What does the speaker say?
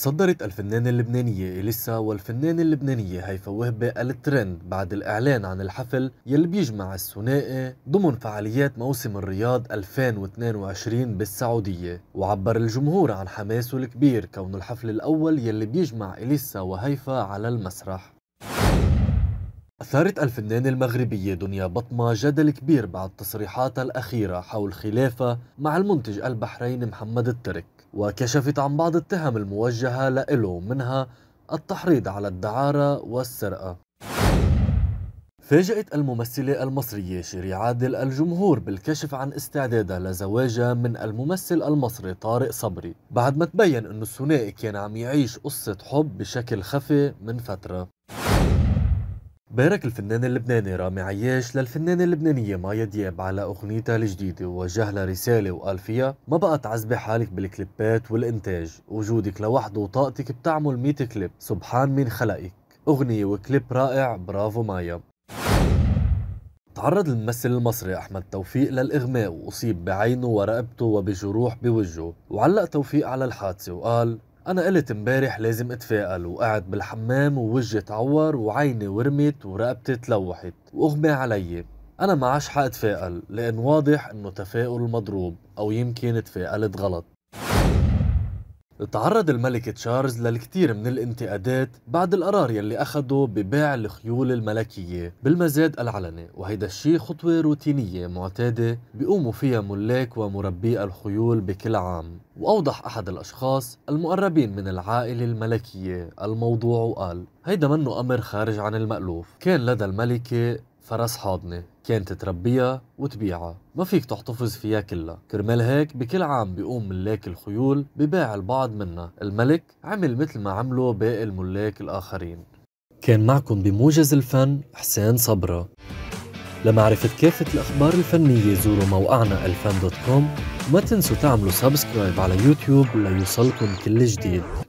صدرت الفنانة اللبنانية إليسا والفنان اللبنانية هيفا وهبة الترند بعد الإعلان عن الحفل يلي بيجمع الثنائي ضمن فعاليات موسم الرياض 2022 بالسعودية وعبر الجمهور عن حماسه الكبير كون الحفل الأول يلي بيجمع إليسا وهيفا على المسرح أثارت الفنانة المغربية دنيا بطمة جدل كبير بعد تصريحاتها الأخيرة حول خلافها مع المنتج البحريني محمد الترك وكشفت عن بعض التهم الموجهة لإله منها التحريض على الدعارة والسرقة فاجأت الممثلة المصرية شيري عادل الجمهور بالكشف عن استعدادها لزواجها من الممثل المصري طارق صبري بعد ما تبين أن الثنائي كان عم يعيش قصة حب بشكل خفي من فترة بارك الفنان اللبناني رامي عياش للفنانة اللبنانية مايا دياب على أغنيتها الجديدة ووجه لها رسالة وقال فيها ما بقى تعذبي حالك بالكليبات والإنتاج وجودك لوحده وطاقتك بتعمل 100 كليب سبحان من خلقك أغنية وكليب رائع برافو مايا تعرض الممثل المصري أحمد توفيق للإغماء وأصيب بعينه ورقبته وبجروح بوجهه وعلق توفيق على الحادثة وقال أنا قلت امبارح لازم اتفائل وقعد بالحمام ووجهي تعور وعيني ورمت ورقبتي تلوحت وأغمى علي أنا ما عاش حق اتفائل لأن واضح إنه تفاؤل مضروب أو يمكن تفائلت غلط تعرض الملك تشارلز للكثير من الانتقادات بعد القرار يلي أخده ببيع الخيول الملكية بالمزاد العلني وهيدا الشي خطوة روتينية معتادة بيقوموا فيها ملاك ومربي الخيول بكل عام وأوضح أحد الأشخاص المقربين من العائلة الملكية الموضوع وقال هيدا منه أمر خارج عن المألوف كان لدى الملكة فرس حاضنة كانت تربيها وتبيعها ما فيك تحتفظ فيها كلها كرمال هيك بكل عام بيقوم ملاك الخيول بباع البعض منها الملك عمل مثل ما عملوا باقي الملاك الآخرين كان معكم بموجز الفن حسين صبرا لمعرفة كافة الأخبار الفنية زوروا موقعنا الفن دوت كوم وما تنسوا تعملوا سبسكرايب على يوتيوب ليوصلكم كل جديد